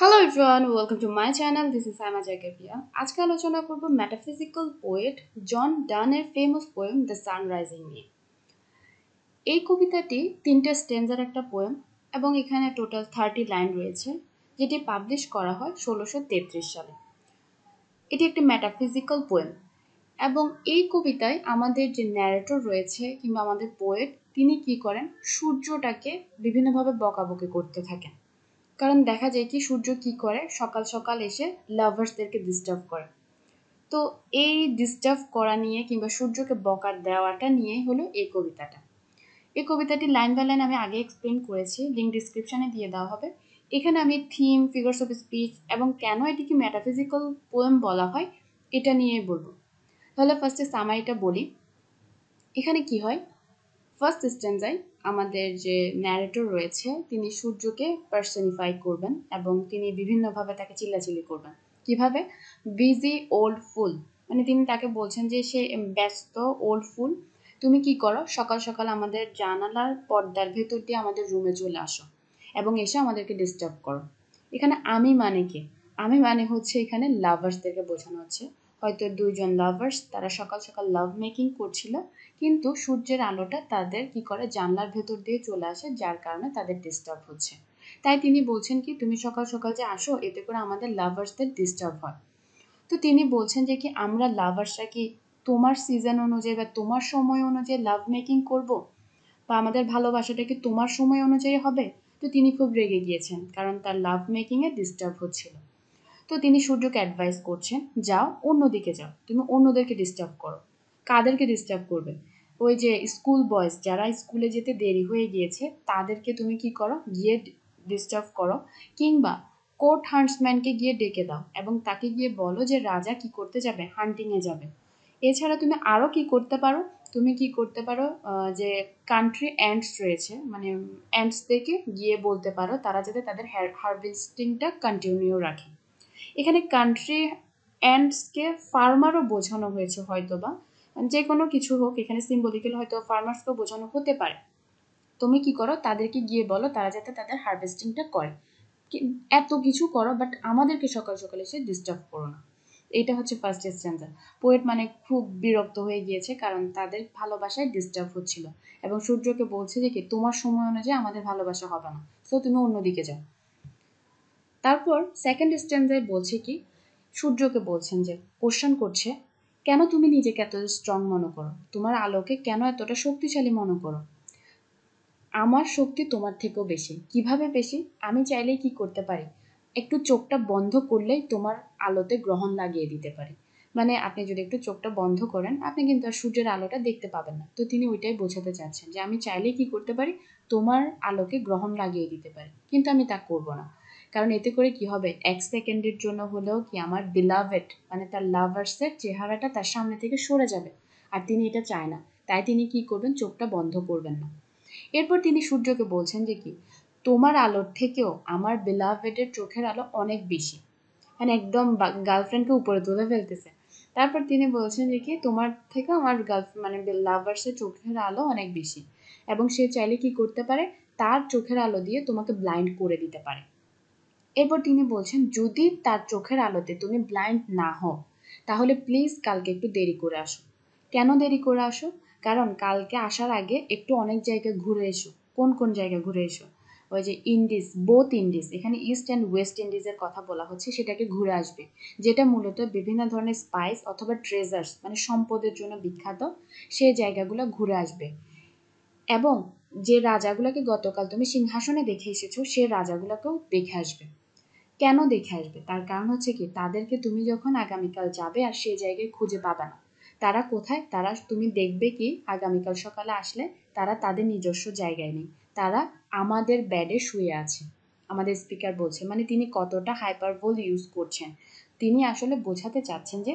hello everyone welcome to my channel this is Saima জাগেভিয়া আজকে আলোচনা করব ম্যাটাফিজিক্যাল পোয়েট জন ডানের ফেমাস পোয়েম দ্য সানরাইজিং নিয়ে এই কবিতাটি তিনটে স্টেঞ্জার একটা পোয়েম এবং এখানে টোটাল থার্টি লাইন রয়েছে যেটি পাবলিশ করা হয় ষোলোশো তেত্রিশ সালে এটি একটি ম্যাটাফিজিক্যাল পোয়েম এবং এই কবিতায় আমাদের যে ন্যারেটর রয়েছে কিংবা আমাদের পোয়েট তিনি কি করেন সূর্যটাকে বিভিন্নভাবে বকাবকি করতে থাকেন কারণ দেখা যায় কি সূর্য কি করে সকাল সকাল এসে লাভার্সদেরকে ডিস্টার্ব করে তো এই ডিস্টার্ব করা নিয়ে কিংবা সূর্যকে বকার দেওয়াটা নিয়ে হলো এই কবিতাটা এই কবিতাটি লাইন বাই লাইন আমি আগে এক্সপ্লেন করেছি লিঙ্ক ডিসক্রিপশানে দিয়ে দেওয়া হবে এখানে আমি থিম ফিগার্স অফ স্পিচ এবং কেন এটিকে ম্যাটাফিজিক্যাল পোয়েম বলা হয় এটা নিয়ে বলবো তাহলে ফার্স্টে সামাইটা বলি এখানে কি হয় ফার্স্ট স্ট্যান্ডাই আমাদের যে ন্যারেটর রয়েছে তিনি সূর্যকে পার্সনিফাই করবেন এবং তিনি বিভিন্নভাবে তাকে চিল্লাচিল্লি করবেন কিভাবে বিজি ওল্ড ফুল মানে তিনি তাকে বলছেন যে সে ব্যস্ত ওল্ড ফুল তুমি কি করো সকাল সকাল আমাদের জানালার পর্দার ভেতর দিয়ে আমাদের রুমে চলে আসো এবং এসে আমাদেরকে ডিস্টার্ব করো এখানে আমি মানে কে আমি মানে হচ্ছে এখানে লাভার্সদেরকে বোঝানো হচ্ছে হয়তো দুজন লাভার্স তারা সকাল সকাল লাভ মেকিং করছিল কিন্তু সূর্যের আলোটা তাদের কি করে জানলার ভেতর দিয়ে চলে আসে যার কারণে তাদের ডিস্টার্ব হচ্ছে তাই তিনি বলছেন কি তুমি সকাল সকাল যে আসো এতে করে আমাদের লাভার্সদের ডিস্টার্ব হয় তো তিনি বলছেন যে কি আমরা লাভার্সরা কি তোমার সিজন অনুযায়ী বা তোমার সময় অনুযায়ী লাভ মেকিং করব বা আমাদের ভালোবাসাটা কি তোমার সময় অনুযায়ী হবে তো তিনি খুব রেগে গিয়েছেন কারণ তার লাভ মেকিংয়ে ডিস্টার্ব হচ্ছিল তো তিনি সূর্যকে অ্যাডভাইস করছেন যাও অন্যদিকে যাও তুমি অন্যদেরকে ডিস্টার্ব করো কাদেরকে ডিস্টার্ব করবে ওই যে স্কুল বয়েজ যারা স্কুলে যেতে দেরি হয়ে গিয়েছে তাদেরকে তুমি কি করো গিয়ে ডিস্টার্ব করো কিংবা কোর্ট হান্টসম্যানকে গিয়ে ডেকে দাও এবং তাকে গিয়ে বলো যে রাজা কি করতে যাবে হান্টিংয়ে যাবে এছাড়া তুমি আরও কি করতে পারো তুমি কি করতে পারো যে কান্ট্রি অ্যান্ডস রয়েছে মানে অ্যান্ডসদেরকে গিয়ে বলতে পারো তারা যাতে তাদের হারভেস্টিংটা কন্টিনিউ রাখে এখানে কান্ট্রি অ্যান্ডসকে ফার্মারও বোঝানো হয়েছে হয়তো বা যে কোনো কিছু হোক এখানে সিম্বলিক্যাল হয়তো ফার্মার্সকেও বোঝানো হতে পারে তুমি কি করো তাদেরকে গিয়ে বলো তারা যাতে তাদের হারভেস্টিংটা করে এত কিছু করো বাট আমাদেরকে সকাল সকাল এসে ডিস্টার্ব করো না এটা হচ্ছে ফার্স্ট স্ট্যান্ডার পোয়েট মানে খুব বিরক্ত হয়ে গিয়েছে কারণ তাদের ভালোবাসায় ডিস্টার্ব হচ্ছিল এবং সূর্যকে বলছে যে কি তোমার সময় অনুযায়ী আমাদের ভালোবাসা হবে না সো তুমি অন্যদিকে যাও তারপর সেকেন্ড স্ট্যান্ডার্ড বলছে কি সূর্যকে বলছেন যে কোশ্চেন করছে কেন তুমি নিজেকে এত স্ট্রং মনে করো তোমার আলোকে কেন এতটা শক্তিশালী মনে করো আমার শক্তি তোমার থেকেও বেশি কিভাবে বেশি আমি চাইলেই কি করতে পারি একটু চোখটা বন্ধ করলেই তোমার আলোতে গ্রহণ লাগিয়ে দিতে পারি মানে আপনি যদি একটু চোখটা বন্ধ করেন আপনি কিন্তু আর সূর্যের আলোটা দেখতে পাবেন না তো তিনি ওইটাই বোঝাতে চাচ্ছেন যে আমি চাইলেই কি করতে পারি তোমার আলোকে গ্রহণ লাগিয়ে দিতে পারি কিন্তু আমি তা করব না কারণ এতে করে কি হবে এক সেকেন্ডের জন্য হলেও কি আমার বিলাভেড মানে তার লাভার্সের চেহারাটা তার সামনে থেকে সরে যাবে আর তিনি এটা চায় না তাই তিনি কি করবেন চোখটা বন্ধ করবেন না এরপর তিনি সূর্যকে বলছেন যে কি তোমার আলোর থেকেও আমার বিলাভেডের চোখের আলো অনেক বেশি মানে একদম গার্লফ্রেন্ডকে উপরে তুলে ফেলতেছে তারপর তিনি বলছেন যে কি তোমার থেকে আমার গার্লফ্রেন্ড মানে লাভার্সের চোখের আলো অনেক বেশি এবং সে চাইলে কি করতে পারে তার চোখের আলো দিয়ে তোমাকে ব্লাইন্ড করে দিতে পারে এরপর তিনি বলছেন যদি তার চোখের আলোতে তুমি ব্লাইন্ড না হও তাহলে প্লিজ কালকে একটু দেরি করে আসো কেন দেরি করে আসো কারণ কালকে আসার আগে একটু অনেক জায়গায় ঘুরে এসো কোন কোন জায়গায় ঘুরে এসো ওই যে ইন্ডিজ বোথ ইন্ডিজ এখানে ইস্ট অ্যান্ড ওয়েস্ট ইন্ডিজের কথা বলা হচ্ছে সেটাকে ঘুরে আসবে যেটা মূলত বিভিন্ন ধরনের স্পাইস অথবা ট্রেজার্স মানে সম্পদের জন্য বিখ্যাত সেই জায়গাগুলো ঘুরে আসবে এবং যে রাজাগুলোকে গতকাল তুমি সিংহাসনে দেখে এসেছো সে রাজাগুলোকেও দেখে আসবে কেন দেখে আসবে তার কারণ হচ্ছে কি তাদেরকে তুমি যখন আগামীকাল যাবে আর সেই জায়গায় খুঁজে পাবে না তারা কোথায় তারা তুমি দেখবে কি আগামীকাল সকালে আসলে তারা তাদের নিজস্ব জায়গায় নেই তারা আমাদের ব্যাডে শুয়ে আছে আমাদের স্পিকার বলছে মানে তিনি কতটা হাইপারবোল ইউজ করছেন তিনি আসলে বোঝাতে চাচ্ছেন যে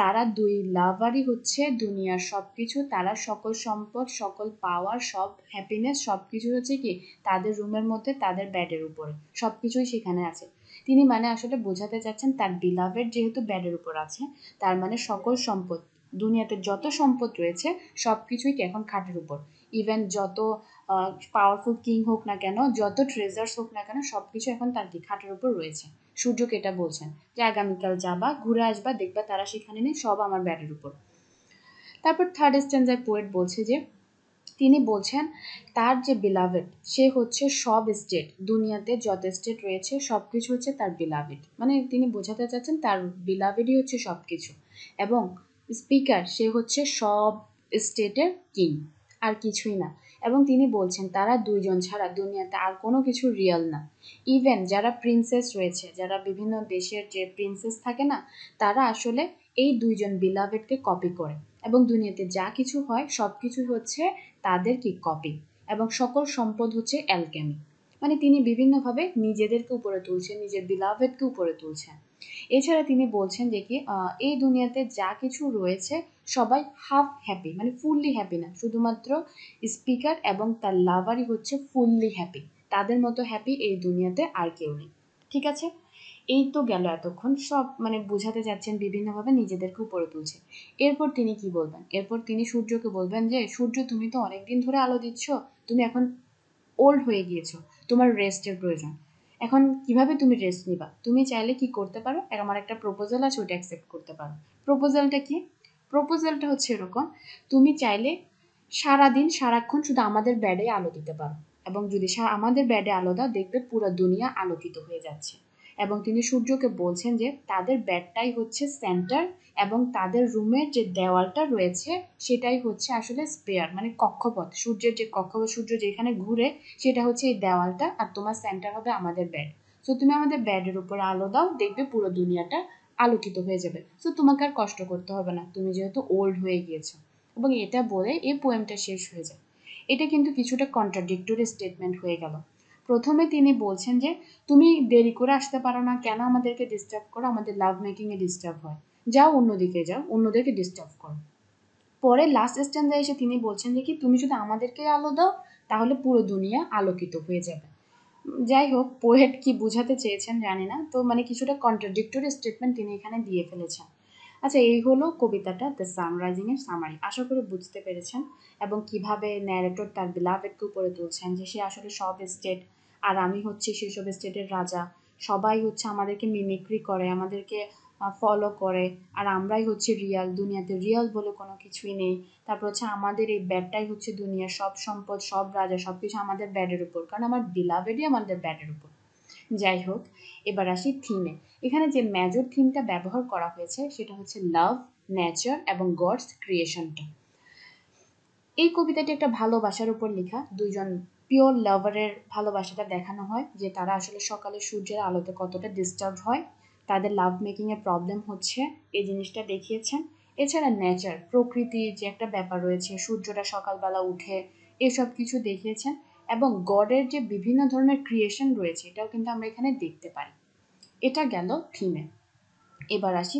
তারা দুই লাভারই হচ্ছে দুনিয়ার সব কিছু তারা সকল সম্পদ সকল পাওয়ার সব হ্যাপিনেস সব কিছু হচ্ছে কি তাদের রুমের মধ্যে তাদের ব্যাডের উপরে সব কিছুই সেখানে আছে তিনি মানে আসলে বোঝাতে চাচ্ছেন তার বিলাভের যেহেতু ব্যাডের উপর আছে তার মানে সকল সম্পদ দুনিয়াতে যত সম্পদ রয়েছে সব কিছুই কি এখন খাটের উপর ইভেন যত পাওয়ারফুল কিং হোক না কেন যত ট্রেজার্স হোক না কেন সব কিছু এখন তার কি খাটের উপর রয়েছে সূর্যকে এটা বলছেন যে আগামীকাল যাবা ঘুরে আসবা দেখবা তারা সেখানে নেই সব আমার ব্যাটের উপর তারপর থার্ড স্ট্যান্ডার পোয়েট বলছে যে তিনি বলছেন তার যে বিলাভেট সে হচ্ছে সব স্টেট দুনিয়াতে যত স্টেট রয়েছে সব কিছু হচ্ছে তার বিলাভেট মানে তিনি বোঝাতে চাচ্ছেন তার বিলাভেটই হচ্ছে সব কিছু এবং স্পিকার সে হচ্ছে সব স্টেটের কিং আর কিছুই না এবং তিনি বলছেন তারা দুইজন ছাড়া দুনিয়াতে আর কোনো কিছু রিয়েল না ইভেন যারা প্রিন্সেস রয়েছে যারা বিভিন্ন দেশের যে প্রিন্সেস থাকে না তারা আসলে এই দুইজন বিলাভেটকে কপি করে এবং দুনিয়াতে যা কিছু হয় সব কিছু হচ্ছে তাদের কি কপি এবং সকল সম্পদ হচ্ছে অ্যালকেমি মানে তিনি বিভিন্নভাবে নিজেদেরকে উপরে তুলছেন নিজের বিলাভেদকে উপরে তুলছেন এছাড়া তিনি বলছেন যে কি এই দুনিয়াতে যা কিছু রয়েছে সবাই হাফ হ্যাপি মানে ফুললি হ্যাপি না শুধুমাত্র স্পিকার এবং তার লাভারই হচ্ছে ফুললি হ্যাপি তাদের মতো হ্যাপি এই দুনিয়াতে আর কেউ নেই ঠিক আছে এই তো গেল এতক্ষণ সব মানে বোঝাতে যাচ্ছেন বিভিন্নভাবে নিজেদেরকে উপরে তুলছে এরপর তিনি কি বলবেন এরপর তিনি সূর্যকে বলবেন যে সূর্য তুমি তো অনেকদিন ধরে আলো দিচ্ছ তুমি এখন ওল্ড হয়ে গিয়েছো তোমার রেস্টের প্রয়োজন এখন কিভাবে তুমি রেস্ট নিবা তুমি চাইলে কি করতে পারো আমার একটা প্রপোজাল আছে ওটা অ্যাকসেপ্ট করতে পারো প্রপোজালটা কি প্রপোজালটা হচ্ছে এরকম তুমি চাইলে সারাদিন সারাক্ষণ শুধু আমাদের ব্যাডে আলো দিতে পারো এবং যদি আমাদের ব্যাডে আলো দাও দেখবে পুরো দুনিয়া আলোকিত হয়ে যাচ্ছে এবং তিনি সূর্যকে বলছেন যে তাদের ব্যাডটাই হচ্ছে সেন্টার এবং তাদের রুমের যে দেওয়ালটা রয়েছে সেটাই হচ্ছে আসলে স্পেয়ার মানে কক্ষপথ সূর্যের যে কক্ষপথ সূর্য যেখানে ঘুরে সেটা হচ্ছে এই দেওয়ালটা আর তোমার সেন্টার হবে আমাদের ব্যাড সো তুমি আমাদের ব্যাডের উপর আলো দাও দেখবে পুরো দুনিয়াটা আলোকিত হয়ে যাবে সো তোমাকে আর কষ্ট করতে হবে না তুমি যেহেতু ওল্ড হয়ে গিয়েছো এবং এটা বলে এই পোয়েমটা শেষ হয়ে যায় এটা কিন্তু কিছুটা কন্ট্রাডিক্টরি স্টেটমেন্ট হয়ে গেল প্রথমে তিনি বলছেন যে তুমি দেরি করে আসতে পারো না কেন আমাদেরকে ডিস্টার্ব করো আমাদের লাভ মেকিংয়ে ডিস্টার্ব হয় যাও অন্যদিকে যাও অন্যদেরকে ডিস্টার্ব করো পরে লাস্ট স্ট্যান্ডে এসে তিনি বলছেন যে কি তুমি শুধু আমাদেরকে আলো দাও তাহলে পুরো দুনিয়া আলোকিত হয়ে যাবে যাই হোক পোয়েট কি বুঝাতে চেয়েছেন জানি না তো মানে কিছুটা কন্ট্রাডিক্টরি স্টেটমেন্ট তিনি এখানে দিয়ে ফেলেছেন আচ্ছা এই হলো কবিতাটা দ্য সানরাইজিংয়ের সামারি আশা করি বুঝতে পেরেছেন এবং কিভাবে ন্যারেটর তার বিলাভেটকে উপরে তুলছেন যে সে আসলে সব স্টেট আর আমি হচ্ছে সেসব স্টেটের রাজা সবাই হচ্ছে আমাদেরকে মিমিক্রি করে আমাদেরকে ফলো করে আর আমরাই হচ্ছে রিয়াল দুনিয়াতে রিয়াল বলে কোনো কিছুই নেই তারপর হচ্ছে আমাদের এই ব্যাডটাই হচ্ছে দুনিয়ার সব সম্পদ সব রাজা সব কিছু আমাদের ব্যাডের উপর কারণ আমার বিলাভেডই আমাদের ব্যাডের উপর যাই হোক এবার আসি থিমে এখানে যে মেজর থিমটা ব্যবহার করা হয়েছে সেটা হচ্ছে লাভ নেচার এবং গডস ক্রিয়েশনটা এই কবিতাটি একটা ভালোবাসার উপর লেখা দুইজন পিওর লাভারের ভালোবাসাটা দেখানো হয় যে তারা আসলে সকালে সূর্যের আলোতে কতটা ডিস্টার্ব হয় তাদের লাভ মেকিংয়ের প্রবলেম হচ্ছে এই জিনিসটা দেখিয়েছেন এছাড়া নেচার প্রকৃতির যে একটা ব্যাপার রয়েছে সূর্যটা সকালবেলা উঠে এসব কিছু দেখিয়েছেন এবং গডের যে বিভিন্ন ধরনের ক্রিয়েশন রয়েছে এটাও কিন্তু আমরা এখানে দেখতে পাই এটা গেল থিমে এবার আসি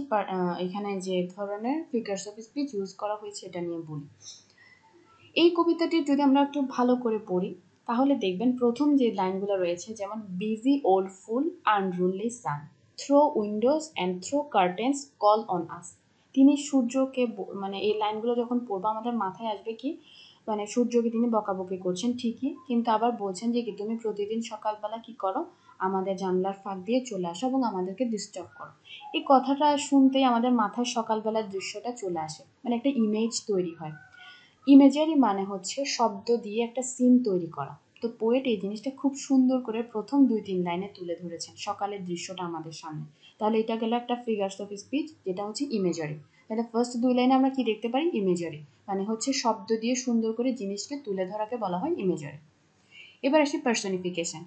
এখানে যে ধরনের ফিগার্স অফ স্পিচ ইউজ করা হয়েছে এটা নিয়ে বলি এই কবিতাটি যদি আমরা একটু ভালো করে পড়ি তাহলে দেখবেন প্রথম যে লাইনগুলো রয়েছে যেমন busy old fool unruly sun through windows and through curtains call on us তিনি সূর্যকে মানে এই লাইনগুলো যখন পড়বো আমাদের মাথায় আসবে কি মানে সূর্যকে তিনি বকাবকি করছেন ঠিকই কিন্তু আবার বলছেন যে কি তুমি প্রতিদিন সকালবেলা কি করো আমাদের জানলার ফাঁক দিয়ে চলে আসো এবং আমাদেরকে ডিস্টার্ব করো এই কথাটা শুনতেই আমাদের মাথায় সকালবেলার দৃশ্যটা চলে আসে মানে একটা ইমেজ তৈরি হয় ইমেজেরই মানে হচ্ছে শব্দ দিয়ে একটা সিন তৈরি করা তো পোয়েট এই জিনিসটা খুব সুন্দর করে প্রথম দুই তিন লাইনে তুলে ধরেছেন সকালের দৃশ্যটা আমাদের সামনে তাহলে এটা গেল একটা ফিগার্স অফ স্পিচ যেটা হচ্ছে ইমেজারি তাহলে ফার্স্ট দুই লাইনে আমরা কি দেখতে পারি ইমেজারি মানে হচ্ছে শব্দ দিয়ে সুন্দর করে জিনিসকে তুলে ধরাকে বলা হয় ইমেজারি এবার আসি পার্সনিফিকেশন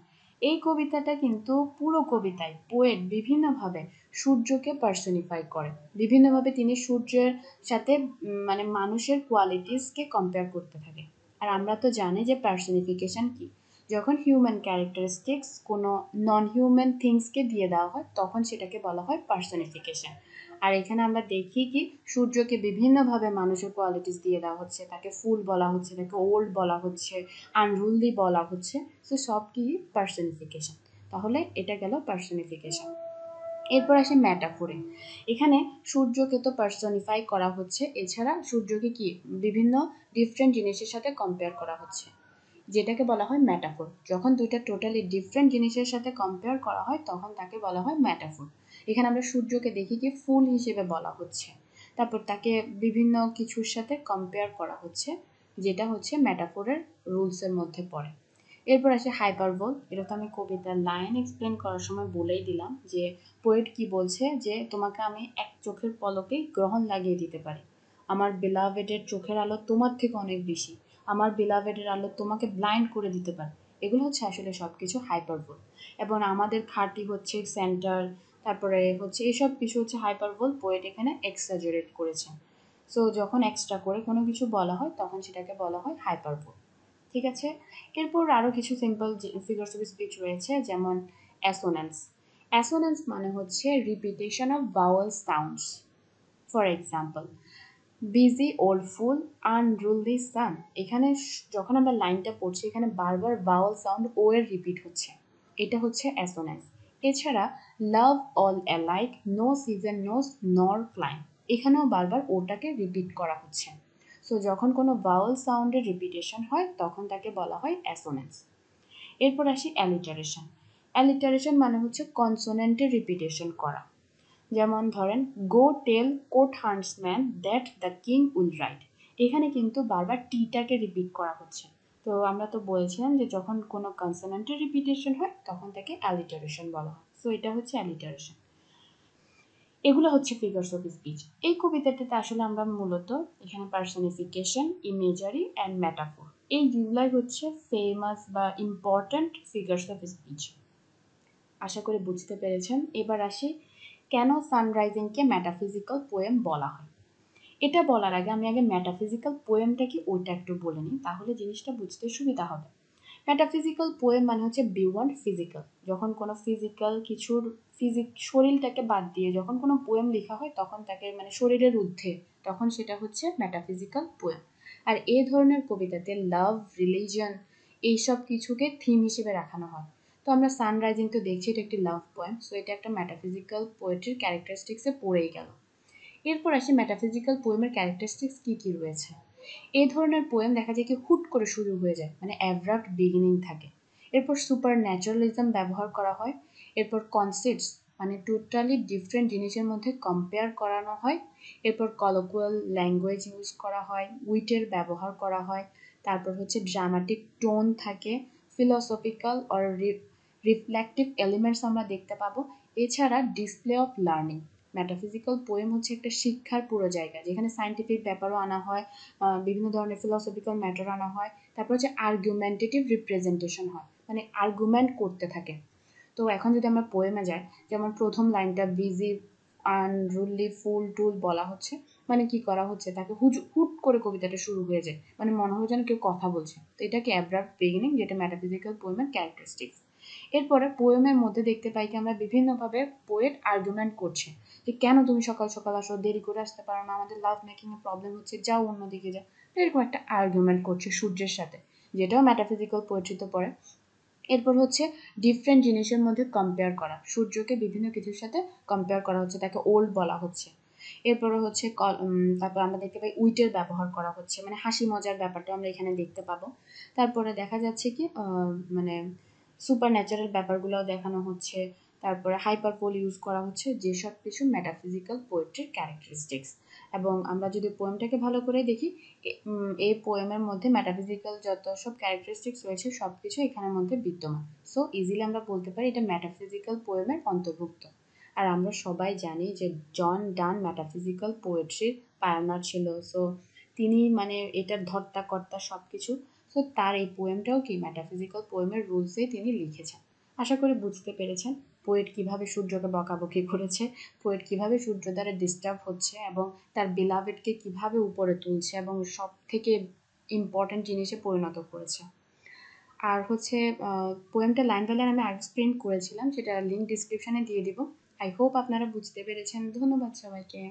এই কবিতাটা কিন্তু পুরো কবিতায় পোয়েট বিভিন্নভাবে সূর্যকে পার্সনিফাই করে বিভিন্নভাবে তিনি সূর্যের সাথে মানে মানুষের কোয়ালিটিসকে কম্পেয়ার করতে থাকে আর আমরা তো জানি যে পার্সোনিফিকেশান কী যখন হিউম্যান ক্যারেক্টারিস্টিক্স কোনো নন হিউম্যান থিংসকে দিয়ে দেওয়া হয় তখন সেটাকে বলা হয় পার্সোনিফিকেশান আর এখানে আমরা দেখি কি সূর্যকে বিভিন্নভাবে মানুষের কোয়ালিটিস দিয়ে দেওয়া হচ্ছে তাকে ফুল বলা হচ্ছে তাকে ওল্ড বলা হচ্ছে আনরুলদি বলা হচ্ছে সো সব কি পার্সোনিফিকেশান তাহলে এটা গেল পার্সোনিফিকেশান এরপর আসে ম্যাটাফোরে এখানে সূর্যকে তো পার্সনিফাই করা হচ্ছে এছাড়া সূর্যকে কি বিভিন্ন ডিফারেন্ট জিনিসের সাথে কম্পেয়ার করা হচ্ছে যেটাকে বলা হয় ম্যাটাফোর যখন দুইটা টোটালি ডিফারেন্ট জিনিসের সাথে কম্পেয়ার করা হয় তখন তাকে বলা হয় ম্যাটাফোর এখানে আমরা সূর্যকে দেখি কি ফুল হিসেবে বলা হচ্ছে তারপর তাকে বিভিন্ন কিছুর সাথে কম্পেয়ার করা হচ্ছে যেটা হচ্ছে ম্যাটাফোরের রুলসের মধ্যে পড়ে এরপর আসে হাইপারবোল এটা তো আমি কবিতার লাইন এক্সপ্লেন করার সময় বলেই দিলাম যে পোয়েট কি বলছে যে তোমাকে আমি এক চোখের পলকে গ্রহণ লাগিয়ে দিতে পারি আমার বেলাভেডের চোখের আলো তোমার থেকে অনেক বেশি আমার বেলাভেডের আলো তোমাকে ব্লাইন্ড করে দিতে পারে এগুলো হচ্ছে আসলে সব কিছু হাইপারবোল এবং আমাদের খাঁটি হচ্ছে সেন্টার তারপরে হচ্ছে এসব কিছু হচ্ছে হাইপারবোল পোয়েট এখানে এক্সাজারেট করেছেন সো যখন এক্সট্রা করে কোনো কিছু বলা হয় তখন সেটাকে বলা হয় হাইপারবোল ঠিক আছে এরপর আরও কিছু সিম্পল ফিগার্স অফ স্পিচ রয়েছে যেমন অ্যাসোনেন্স অ্যাসোনেন্স মানে হচ্ছে repetition of vowel sounds for example busy old fool the sun এখানে যখন আমরা লাইনটা পড়ছি এখানে বারবার বাউল সাউন্ড ও এর রিপিট হচ্ছে এটা হচ্ছে অ্যাসোনেন্স এছাড়া love all alike no season knows nor clime এখানেও বারবার ওটাকে রিপিট করা হচ্ছে সো যখন কোনো ভাওয়াল সাউন্ডের রিপিটেশন হয় তখন তাকে বলা হয় অ্যাসোনেন্স এরপর আসি অ্যালিটারেশন অ্যালিটারেশন মানে হচ্ছে কনসোনেন্টের রিপিটেশন করা যেমন ধরেন go tell court huntsman that the king will ride এখানে কিন্তু বারবার টিটাকে রিপিট করা হচ্ছে তো আমরা তো বলছিলাম যে যখন কোনো কনসোনেন্টের রিপিটেশন হয় তখন তাকে অ্যালিটারেশন বলা হয় সো এটা হচ্ছে অ্যালিটারেশন এগুলো হচ্ছে ফিগার্স অফ স্পিচ এই কবিতাটাতে আসলে আমরা মূলত এখানে পার্সোনিফিকেশন ইমেজারি অ্যান্ড ম্যাটাফোর এই দুগুলাই হচ্ছে ফেমাস বা ইম্পর্ট্যান্ট ফিগার্স অফ স্পিচ আশা করে বুঝতে পেরেছেন এবার আসি কেন সানরাইজিংকে ম্যাটাফিজিক্যাল পোয়েম বলা হয় এটা বলার আগে আমি আগে ম্যাটাফিজিক্যাল পোয়েমটা কি ওইটা একটু বলে নিই তাহলে জিনিসটা বুঝতে সুবিধা হবে মেটাফিজিক্যাল পোয়েম মানে হচ্ছে বিওয়ান্ড ফিজিক্যাল যখন কোনো ফিজিক্যাল কিছুর ফিজিক শরীরটাকে বাদ দিয়ে যখন কোনো পোয়েম লেখা হয় তখন তাকে মানে শরীরের ঊর্ধ্বে তখন সেটা হচ্ছে মেটাফিজিক্যাল পোয়েম আর এই ধরনের কবিতাতে লাভ রিলিজিয়ন এইসব কিছুকে থিম হিসেবে রাখানো হয় তো আমরা সানরাইজিং তো দেখছি এটা একটি লাভ পোয়েম সো এটা একটা ম্যাটাফিজিক্যাল পোয়েট্রির ক্যারেক্টারিস্টিক্সে পড়েই গেল এরপর আসি ম্যাটাফিজিক্যাল পোয়েমের ক্যারেক্টারিস্টিক্স কী কী রয়েছে এই ধরনের পোয়েম দেখা যায় কি হুট করে শুরু হয়ে যায় মানে অ্যাভ্রাক্ট বিগিনিং থাকে এরপর সুপার ন্যাচারালিজম ব্যবহার করা হয় এরপর কনসেপ্টস মানে টোটালি ডিফারেন্ট জিনিসের মধ্যে কম্পেয়ার করানো হয় এরপর কলোকুয়াল ল্যাঙ্গুয়েজ ইউজ করা হয় উইটের ব্যবহার করা হয় তারপর হচ্ছে ড্রামাটিক টোন থাকে ফিলসফিক্যাল অর রিফ্লেকটিভ এলিমেন্টস আমরা দেখতে পাবো এছাড়া display of learning metaphysical poem হচ্ছে একটা শিক্ষার পুরো জায়গা যেখানে সায়েন্টিফিক ব্যাপারও আনা হয় বিভিন্ন ধরনের ফিলসফিক্যাল ম্যাটার আনা হয় তারপর হচ্ছে আর্গুমেন্টেটিভ রিপ্রেজেন্টেশন হয় মানে আর্গুমেন্ট করতে থাকে তো এখন যদি আমরা পোয়েমে যাই যেমন প্রথম লাইনটা বিজি আনরুলি ফুল টুল বলা হচ্ছে মানে কি করা হচ্ছে তাকে হুজ হুট করে কবিতাটা শুরু হয়ে যায় মানে মনে হয় যেন কেউ কথা বলছে তো এটাকে অ্যাব্রাপ্ট বিগিনিং যেটা ম্যাটাফিজিক্যাল পোয়েমের ক্যারেক্টারিস্টিক্স এরপরে পোয়েমের মধ্যে দেখতে পাই কি আমরা বিভিন্নভাবে পোয়েট আর্গুমেন্ট করছে যে কেন তুমি সকাল সকাল আসো দেরি করে আসতে পারো না আমাদের লাভ মেকিংয়ে প্রবলেম হচ্ছে যাও অন্যদিকে যাও এরকম একটা আর্গুমেন্ট করছে সূর্যের সাথে যেটাও ম্যাটাফিজিক্যাল পোয়েট্রিতে পড়ে এরপর হচ্ছে ডিফারেন্ট জিনিসের মধ্যে কম্পেয়ার করা সূর্যকে বিভিন্ন কিছুর সাথে কম্পেয়ার করা হচ্ছে তাকে ওল্ড বলা হচ্ছে এরপরে হচ্ছে তারপর আমরা দেখতে পাই উইটের ব্যবহার করা হচ্ছে মানে হাসি মজার ব্যাপারটা আমরা এখানে দেখতে পাবো তারপরে দেখা যাচ্ছে কি মানে সুপার ন্যাচারাল ব্যাপারগুলোও দেখানো হচ্ছে তারপরে হাইপারপোল ইউজ করা হচ্ছে যেসব কিছু ম্যাটাফিজিক্যাল পোয়েট্রির ক্যারেক্টারিস্টিক্স এবং আমরা যদি পোয়েমটাকে ভালো করে দেখি এই পোয়েমের মধ্যে ম্যাটাফিজিক্যাল যত সব ক্যারেক্টারিস্টিক্স রয়েছে সব কিছু এখানের মধ্যে বিদ্যমান সো ইজিলি আমরা বলতে পারি এটা ম্যাটাফিজিক্যাল পোয়েমের অন্তর্ভুক্ত আর আমরা সবাই জানি যে জন ডান ম্যাটাফিজিক্যাল পোয়েট্রির পায়নার ছিল সো তিনি মানে এটার ধর্তা কর্তা সব কিছু তো তার এই পোয়েমটাও কি ম্যাটাফিজিক্যাল পোয়েমের রুলসেই তিনি লিখেছেন আশা করি বুঝতে পেরেছেন পোয়েট কিভাবে সূর্যকে বকাবকি করেছে পোয়েট কিভাবে সূর্য দ্বারা ডিস্টার্ব হচ্ছে এবং তার বিলাভেটকে কিভাবে উপরে তুলছে এবং সব থেকে ইম্পর্ট্যান্ট জিনিসে পরিণত করেছে আর হচ্ছে পোয়েমটা লাইন বাই লাইন আমি আর্টস প্রিন্ট করেছিলাম সেটা লিঙ্ক ডিসক্রিপশানে দিয়ে দিব আই হোপ আপনারা বুঝতে পেরেছেন ধন্যবাদ সবাইকে